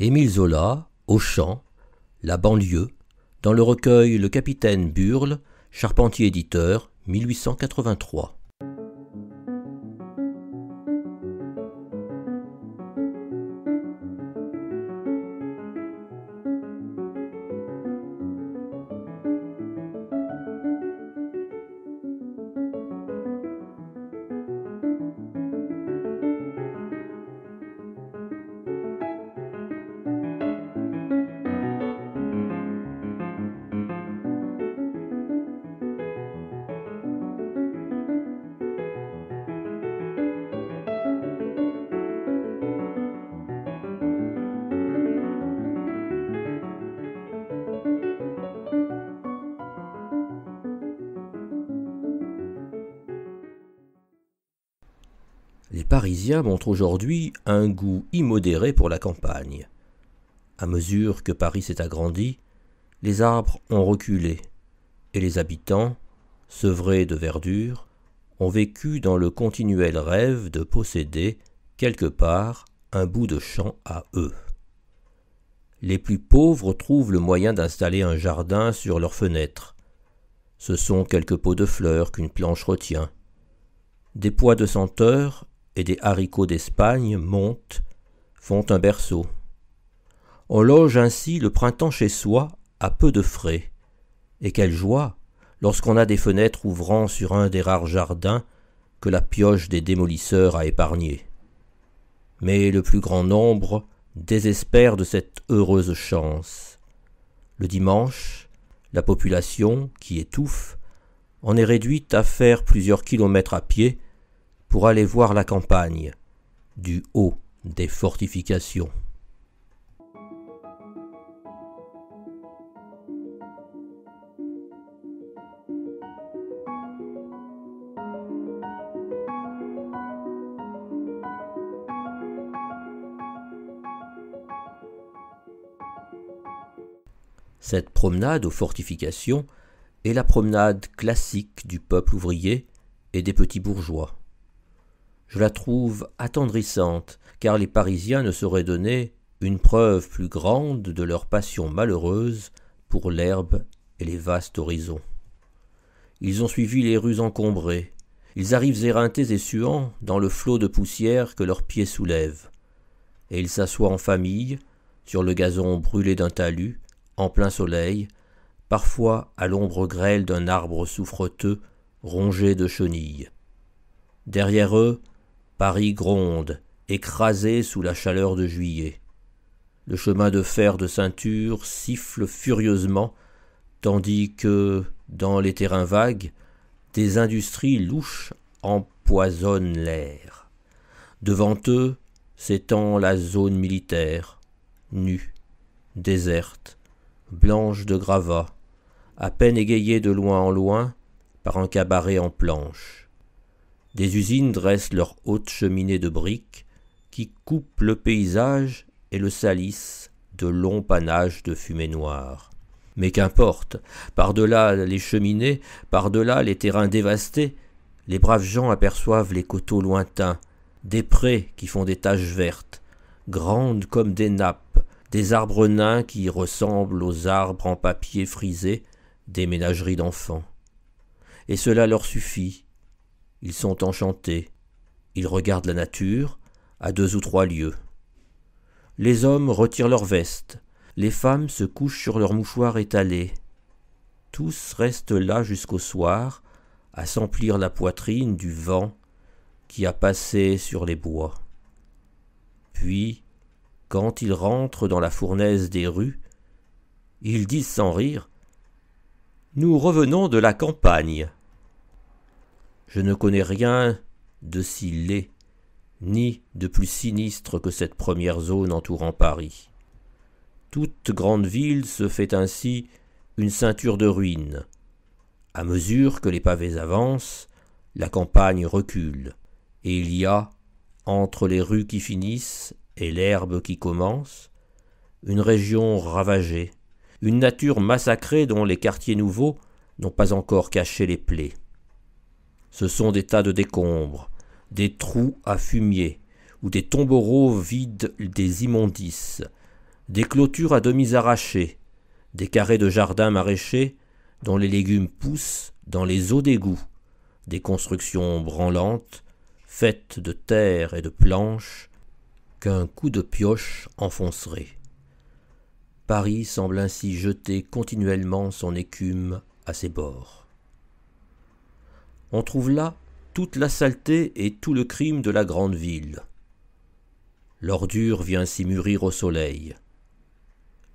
Émile Zola, Auchan, La banlieue, dans le recueil Le capitaine Burle, Charpentier éditeur, 1883. Parisiens montrent aujourd'hui un goût immodéré pour la campagne. À mesure que Paris s'est agrandi, les arbres ont reculé, et les habitants, sevrés de verdure, ont vécu dans le continuel rêve de posséder, quelque part, un bout de champ à eux. Les plus pauvres trouvent le moyen d'installer un jardin sur leurs fenêtres. Ce sont quelques pots de fleurs qu'une planche retient. Des pois de senteurs et des haricots d'Espagne montent, font un berceau. On loge ainsi le printemps chez soi à peu de frais. Et quelle joie, lorsqu'on a des fenêtres ouvrant sur un des rares jardins que la pioche des démolisseurs a épargné. Mais le plus grand nombre désespère de cette heureuse chance. Le dimanche, la population, qui étouffe, en est réduite à faire plusieurs kilomètres à pied pour aller voir la campagne du haut des fortifications. Cette promenade aux fortifications est la promenade classique du peuple ouvrier et des petits bourgeois. Je la trouve attendrissante, car les Parisiens ne sauraient donner une preuve plus grande de leur passion malheureuse pour l'herbe et les vastes horizons. Ils ont suivi les rues encombrées, ils arrivent éreintés et suants dans le flot de poussière que leurs pieds soulèvent, et ils s'assoient en famille, sur le gazon brûlé d'un talus, en plein soleil, parfois à l'ombre grêle d'un arbre souffreteux rongé de chenilles. Derrière eux, Paris gronde, écrasé sous la chaleur de juillet. Le chemin de fer de ceinture siffle furieusement, tandis que, dans les terrains vagues, des industries louches empoisonnent l'air. Devant eux s'étend la zone militaire, nue, déserte, blanche de gravats, à peine égayée de loin en loin par un cabaret en planches. Des usines dressent leurs hautes cheminées de briques qui coupent le paysage et le salissent de longs panaches de fumée noire. Mais qu'importe, par-delà les cheminées, par-delà les terrains dévastés, les braves gens aperçoivent les coteaux lointains, des prés qui font des taches vertes, grandes comme des nappes, des arbres nains qui ressemblent aux arbres en papier frisé des ménageries d'enfants. Et cela leur suffit, ils sont enchantés. Ils regardent la nature, à deux ou trois lieues. Les hommes retirent leurs vestes. Les femmes se couchent sur leurs mouchoirs étalés. Tous restent là jusqu'au soir, à s'emplir la poitrine du vent qui a passé sur les bois. Puis, quand ils rentrent dans la fournaise des rues, ils disent sans rire Nous revenons de la campagne. Je ne connais rien de si laid, ni de plus sinistre que cette première zone entourant Paris. Toute grande ville se fait ainsi une ceinture de ruines. À mesure que les pavés avancent, la campagne recule, et il y a, entre les rues qui finissent et l'herbe qui commence, une région ravagée, une nature massacrée dont les quartiers nouveaux n'ont pas encore caché les plaies. Ce sont des tas de décombres, des trous à fumier, ou des tombereaux vides des immondices, des clôtures à demi arrachées, des carrés de jardins maraîchers dont les légumes poussent dans les eaux d'égout, des constructions branlantes, faites de terre et de planches, qu'un coup de pioche enfoncerait. Paris semble ainsi jeter continuellement son écume à ses bords on trouve là toute la saleté et tout le crime de la grande ville. L'ordure vient s'y mûrir au soleil.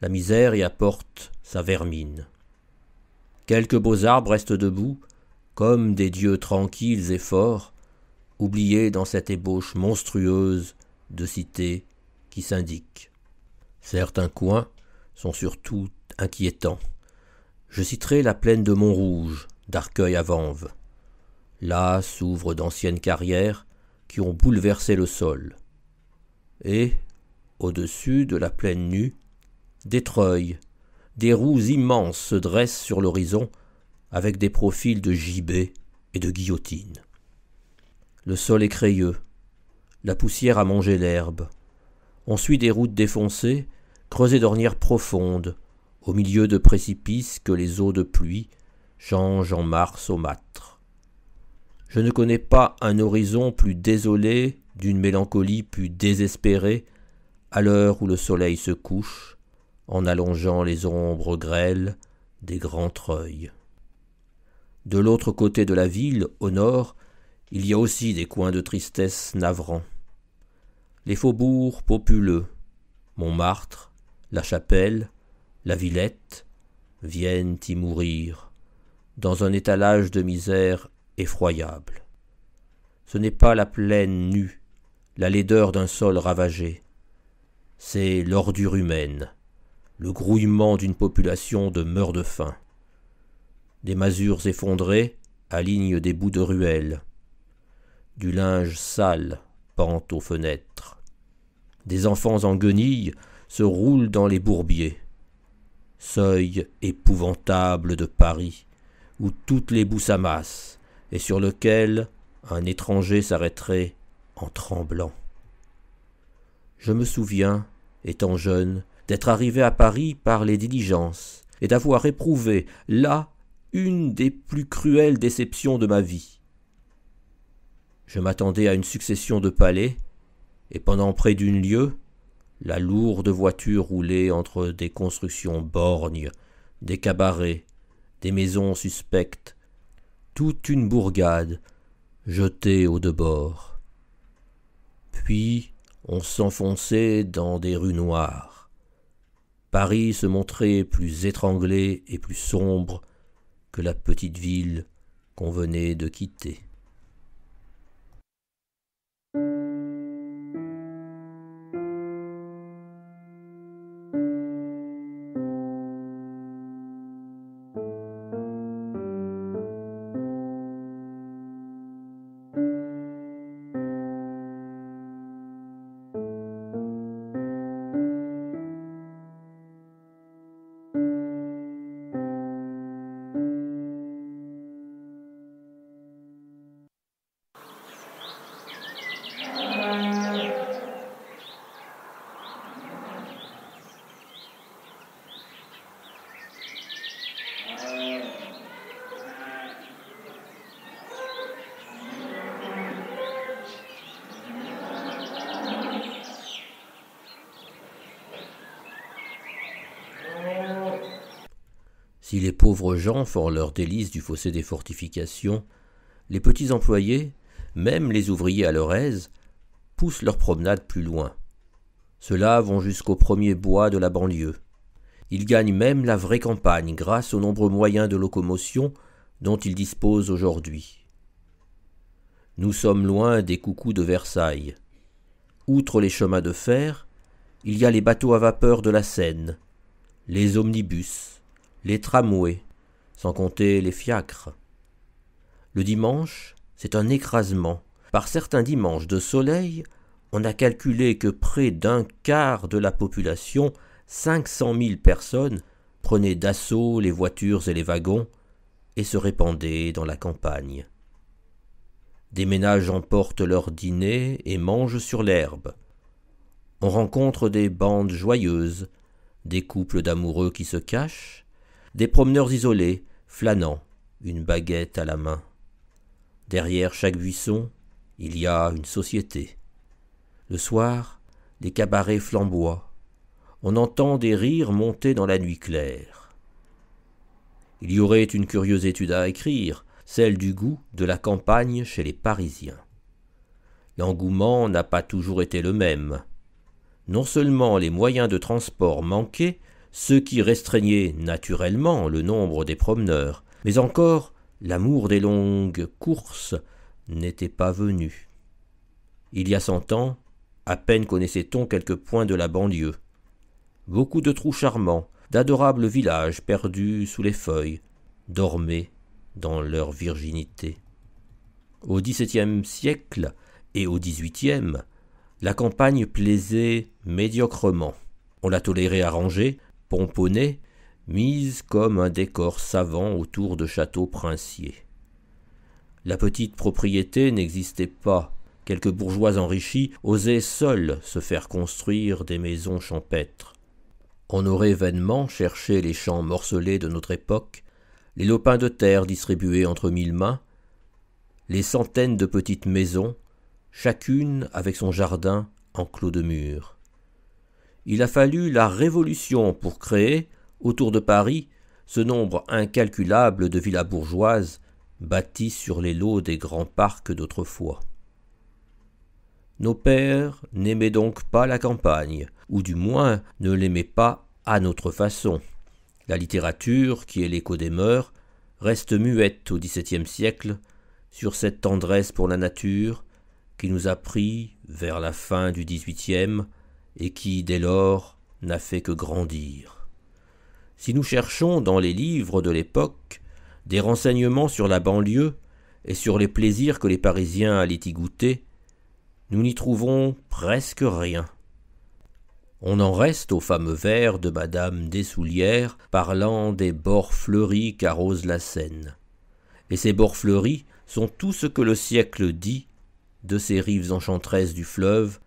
La misère y apporte sa vermine. Quelques beaux arbres restent debout, comme des dieux tranquilles et forts, oubliés dans cette ébauche monstrueuse de cités qui s'indiquent. Certains coins sont surtout inquiétants. Je citerai la plaine de Montrouge, d'Arcueil à Vanves, Là s'ouvrent d'anciennes carrières qui ont bouleversé le sol. Et, au-dessus de la plaine nue, des treuils, des roues immenses se dressent sur l'horizon avec des profils de gibet et de guillotine. Le sol est crayeux, la poussière a mangé l'herbe. On suit des routes défoncées, creusées d'ornières profondes, au milieu de précipices que les eaux de pluie changent en mars au je ne connais pas un horizon plus désolé, d'une mélancolie plus désespérée, à l'heure où le soleil se couche, en allongeant les ombres grêles des grands treuils. De l'autre côté de la ville, au nord, il y a aussi des coins de tristesse navrants. Les faubourgs populeux, Montmartre, La Chapelle, La Villette, viennent y mourir, dans un étalage de misère effroyable. Ce n'est pas la plaine nue, la laideur d'un sol ravagé, c'est l'ordure humaine, le grouillement d'une population de meurt de faim. Des masures effondrées alignent des bouts de ruelles, du linge sale pend aux fenêtres, des enfants en guenilles se roulent dans les bourbiers. Seuil épouvantable de Paris, où toutes les boues s'amassent, et sur lequel un étranger s'arrêterait en tremblant. Je me souviens, étant jeune, d'être arrivé à Paris par les diligences, et d'avoir éprouvé, là, une des plus cruelles déceptions de ma vie. Je m'attendais à une succession de palais, et pendant près d'une lieue, la lourde voiture roulait entre des constructions borgnes, des cabarets, des maisons suspectes, toute une bourgade, jetée au bords. Puis on s'enfonçait dans des rues noires. Paris se montrait plus étranglé et plus sombre que la petite ville qu'on venait de quitter. Si les pauvres gens font leurs délices du fossé des fortifications, les petits employés, même les ouvriers à leur aise, poussent leur promenade plus loin. Ceux-là vont jusqu'au premier bois de la banlieue. Ils gagnent même la vraie campagne grâce aux nombreux moyens de locomotion dont ils disposent aujourd'hui. Nous sommes loin des coucous de Versailles. Outre les chemins de fer, il y a les bateaux à vapeur de la Seine, les omnibus, les tramways, sans compter les fiacres. Le dimanche, c'est un écrasement. Par certains dimanches de soleil, on a calculé que près d'un quart de la population, 500 000 personnes, prenaient d'assaut les voitures et les wagons et se répandaient dans la campagne. Des ménages emportent leur dîner et mangent sur l'herbe. On rencontre des bandes joyeuses, des couples d'amoureux qui se cachent, des promeneurs isolés, flânant, une baguette à la main. Derrière chaque buisson, il y a une société. Le soir, des cabarets flamboient. On entend des rires monter dans la nuit claire. Il y aurait une curieuse étude à écrire, celle du goût de la campagne chez les Parisiens. L'engouement n'a pas toujours été le même. Non seulement les moyens de transport manquaient, ce qui restreignait naturellement le nombre des promeneurs, mais encore l'amour des longues courses n'était pas venu. Il y a cent ans, à peine connaissait-on quelques points de la banlieue. Beaucoup de trous charmants, d'adorables villages perdus sous les feuilles, dormaient dans leur virginité. Au XVIIe siècle et au XVIIIe, la campagne plaisait médiocrement. On la tolérait à ranger pomponnée, mise comme un décor savant autour de châteaux princiers. La petite propriété n'existait pas. Quelques bourgeois enrichis osaient seuls se faire construire des maisons champêtres. On aurait vainement cherché les champs morcelés de notre époque, les lopins de terre distribués entre mille mains, les centaines de petites maisons, chacune avec son jardin en de mur. Il a fallu la Révolution pour créer, autour de Paris, ce nombre incalculable de villas bourgeoises bâties sur les lots des grands parcs d'autrefois. Nos pères n'aimaient donc pas la campagne, ou du moins ne l'aimaient pas à notre façon. La littérature, qui est l'écho des mœurs, reste muette au XVIIe siècle sur cette tendresse pour la nature qui nous a pris, vers la fin du XVIIIe, et qui, dès lors, n'a fait que grandir. Si nous cherchons dans les livres de l'époque des renseignements sur la banlieue et sur les plaisirs que les Parisiens allaient y goûter, nous n'y trouvons presque rien. On en reste au fameux vers de Madame Dessoulières parlant des bords fleuris qu'arrose la Seine. Et ces bords fleuris sont tout ce que le siècle dit de ces rives enchanteresses du fleuve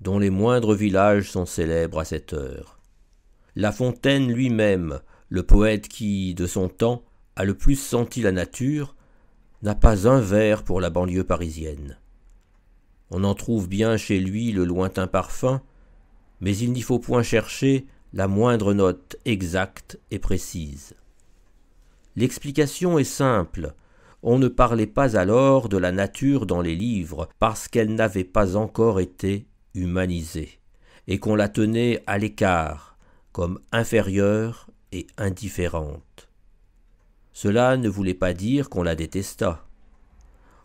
dont les moindres villages sont célèbres à cette heure. La Fontaine lui-même, le poète qui, de son temps, a le plus senti la nature, n'a pas un vers pour la banlieue parisienne. On en trouve bien chez lui le lointain parfum, mais il n'y faut point chercher la moindre note exacte et précise. L'explication est simple. On ne parlait pas alors de la nature dans les livres parce qu'elle n'avait pas encore été humanisée, et qu'on la tenait à l'écart, comme inférieure et indifférente. Cela ne voulait pas dire qu'on la détestât.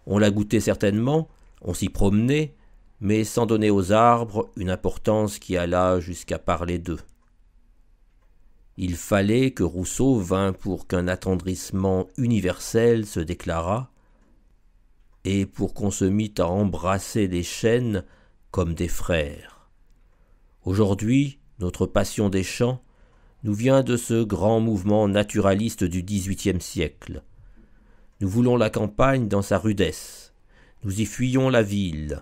On la goûtait certainement, on s'y promenait, mais sans donner aux arbres une importance qui alla jusqu'à parler d'eux. Il fallait que Rousseau vînt pour qu'un attendrissement universel se déclarât, et pour qu'on se mît à embrasser les chaînes comme des frères. Aujourd'hui, notre passion des champs nous vient de ce grand mouvement naturaliste du XVIIIe siècle. Nous voulons la campagne dans sa rudesse. Nous y fuyons la ville,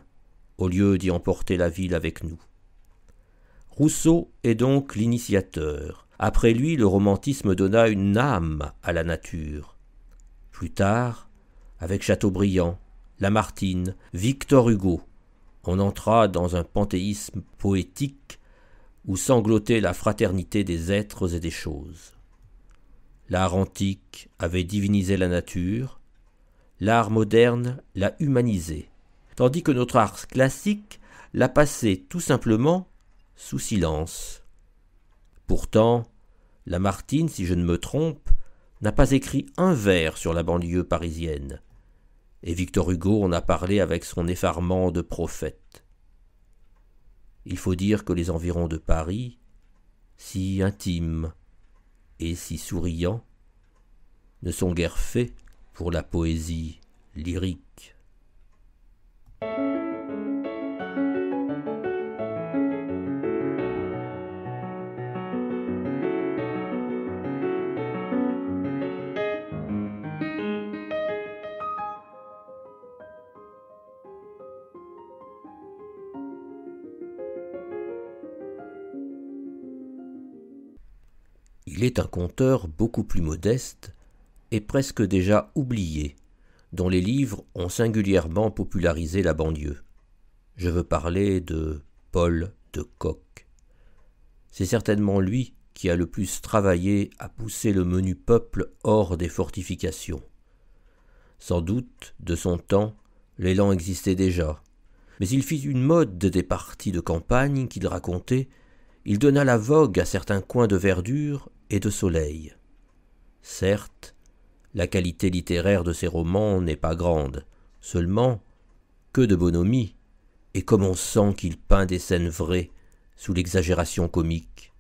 au lieu d'y emporter la ville avec nous. Rousseau est donc l'initiateur. Après lui, le romantisme donna une âme à la nature. Plus tard, avec Chateaubriand, Lamartine, Victor Hugo, on entra dans un panthéisme poétique où sanglotait la fraternité des êtres et des choses. L'art antique avait divinisé la nature, l'art moderne l'a humanisé, tandis que notre art classique l'a passé tout simplement sous silence. Pourtant, Lamartine, si je ne me trompe, n'a pas écrit un vers sur la banlieue parisienne, et Victor Hugo en a parlé avec son effarement de prophète. Il faut dire que les environs de Paris, si intimes et si souriants, ne sont guère faits pour la poésie lyrique. un conteur beaucoup plus modeste et presque déjà oublié, dont les livres ont singulièrement popularisé la banlieue. Je veux parler de Paul de Coq. C'est certainement lui qui a le plus travaillé à pousser le menu peuple hors des fortifications. Sans doute, de son temps, l'élan existait déjà, mais il fit une mode des parties de campagne qu'il racontait, il donna la vogue à certains coins de verdure et de soleil. Certes, la qualité littéraire de ses romans n'est pas grande, seulement, que de bonhomie, et comme on sent qu'il peint des scènes vraies, sous l'exagération comique.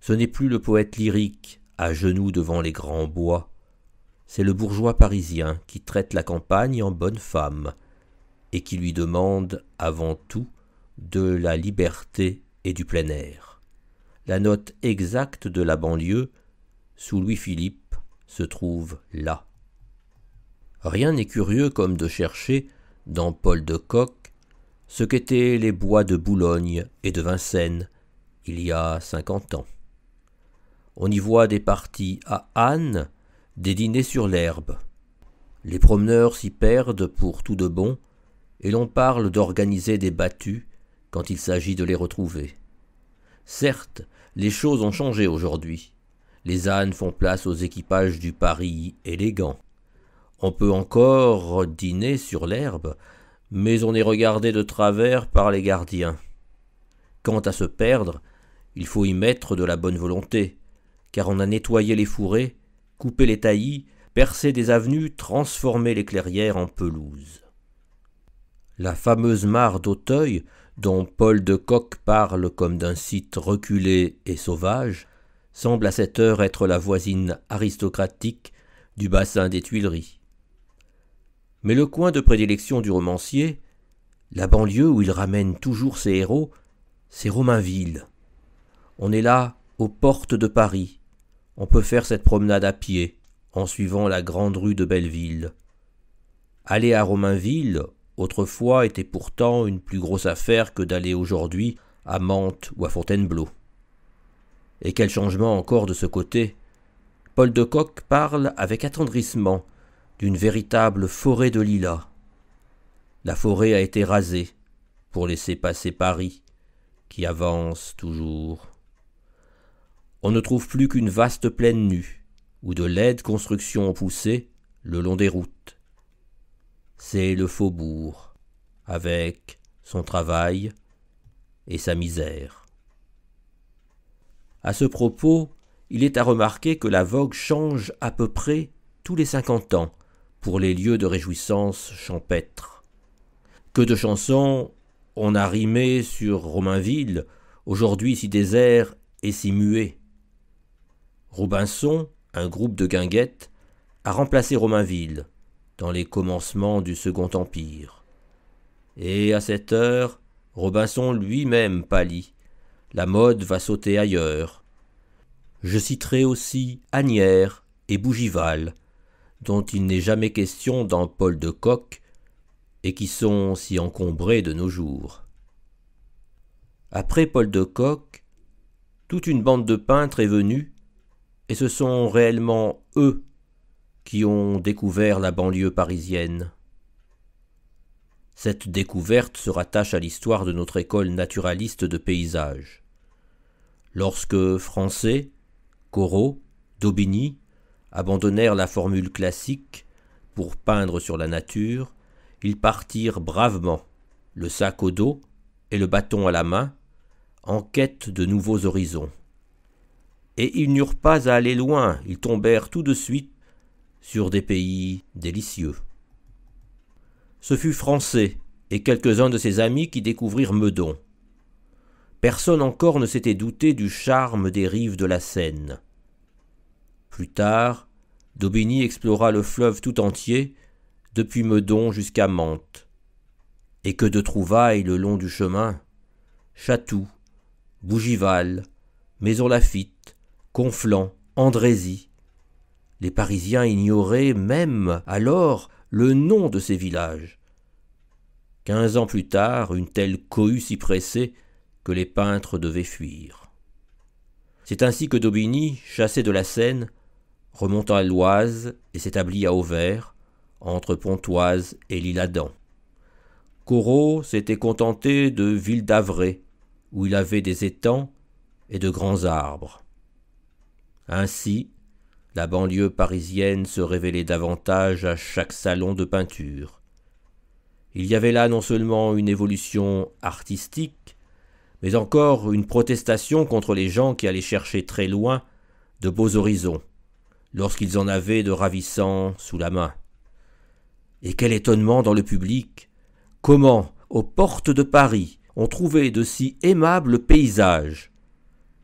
Ce n'est plus le poète lyrique, à genoux devant les grands bois, c'est le bourgeois parisien qui traite la campagne en bonne femme, et qui lui demande, avant tout, de la liberté et du plein air. La note exacte de la banlieue, sous Louis-Philippe, se trouve là. Rien n'est curieux comme de chercher, dans Paul de Coq ce qu'étaient les bois de Boulogne et de Vincennes, il y a cinquante ans. On y voit des parties à Anne, des dîners sur l'herbe. Les promeneurs s'y perdent pour tout de bon, et l'on parle d'organiser des battues quand il s'agit de les retrouver. Certes, les choses ont changé aujourd'hui. Les ânes font place aux équipages du Paris élégant. On peut encore dîner sur l'herbe, mais on est regardé de travers par les gardiens. Quant à se perdre, il faut y mettre de la bonne volonté, car on a nettoyé les fourrés, coupé les taillis, percé des avenues, transformé les clairières en pelouses. La fameuse mare d'Auteuil dont Paul de Koch parle comme d'un site reculé et sauvage, semble à cette heure être la voisine aristocratique du bassin des Tuileries. Mais le coin de prédilection du romancier, la banlieue où il ramène toujours ses héros, c'est Romainville. On est là aux portes de Paris. On peut faire cette promenade à pied en suivant la grande rue de Belleville. Aller à Romainville, autrefois était pourtant une plus grosse affaire que d'aller aujourd'hui à Mantes ou à Fontainebleau. Et quel changement encore de ce côté Paul de Kock parle avec attendrissement d'une véritable forêt de lilas. La forêt a été rasée pour laisser passer Paris, qui avance toujours. On ne trouve plus qu'une vaste plaine nue, où de laides constructions ont poussé le long des routes, c'est le faubourg, avec son travail et sa misère. À ce propos, il est à remarquer que la vogue change à peu près tous les cinquante ans pour les lieux de réjouissance champêtre. Que de chansons on a rimées sur Romainville, aujourd'hui si désert et si muet. Robinson, un groupe de guinguettes, a remplacé Romainville, dans les commencements du Second Empire. Et à cette heure, Robinson lui-même pâlit. La mode va sauter ailleurs. Je citerai aussi Agnières et Bougival, dont il n'est jamais question dans Paul de Coq, et qui sont si encombrés de nos jours. Après Paul de Coq, toute une bande de peintres est venue, et ce sont réellement eux qui ont découvert la banlieue parisienne. Cette découverte se rattache à l'histoire de notre école naturaliste de paysage. Lorsque Français, Corot, Daubigny abandonnèrent la formule classique pour peindre sur la nature, ils partirent bravement, le sac au dos et le bâton à la main, en quête de nouveaux horizons. Et ils n'eurent pas à aller loin, ils tombèrent tout de suite sur des pays délicieux. Ce fut Français et quelques-uns de ses amis qui découvrirent Meudon. Personne encore ne s'était douté du charme des rives de la Seine. Plus tard, Daubigny explora le fleuve tout entier, depuis Meudon jusqu'à Mantes. Et que de trouvailles le long du chemin Chatou, Bougival, Maison Lafitte, Conflans, Andrézy, les Parisiens ignoraient même alors le nom de ces villages. Quinze ans plus tard, une telle cohue s'y pressait que les peintres devaient fuir. C'est ainsi que Daubigny, chassé de la Seine, remonta à l'Oise et s'établit à Auvers, entre Pontoise et l'Isle-Adam. Corot s'était contenté de Ville d'Avray, où il avait des étangs et de grands arbres. Ainsi, la banlieue parisienne se révélait davantage à chaque salon de peinture. Il y avait là non seulement une évolution artistique, mais encore une protestation contre les gens qui allaient chercher très loin de beaux horizons, lorsqu'ils en avaient de ravissants sous la main. Et quel étonnement dans le public Comment, aux portes de Paris, on trouvait de si aimables paysages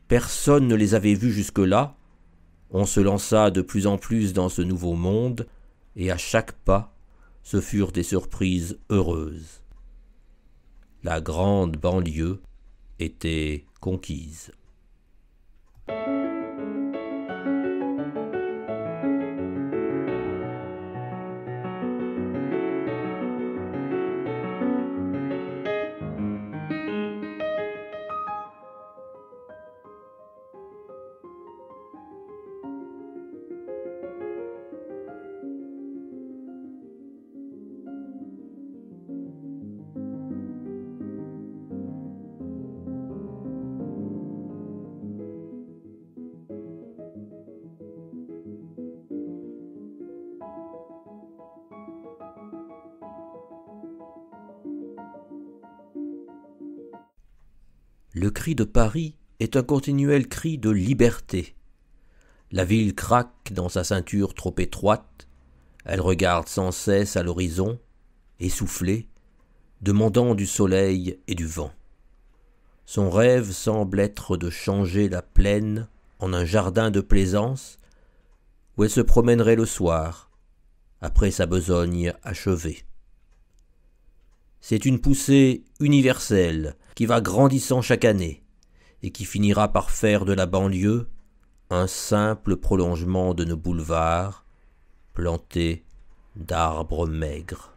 Personne ne les avait vus jusque-là, on se lança de plus en plus dans ce nouveau monde, et à chaque pas, ce furent des surprises heureuses. La grande banlieue était conquise. Le cri de Paris est un continuel cri de liberté. La ville craque dans sa ceinture trop étroite, elle regarde sans cesse à l'horizon, essoufflée, demandant du soleil et du vent. Son rêve semble être de changer la plaine en un jardin de plaisance où elle se promènerait le soir, après sa besogne achevée. C'est une poussée universelle qui va grandissant chaque année, et qui finira par faire de la banlieue un simple prolongement de nos boulevards, plantés d'arbres maigres.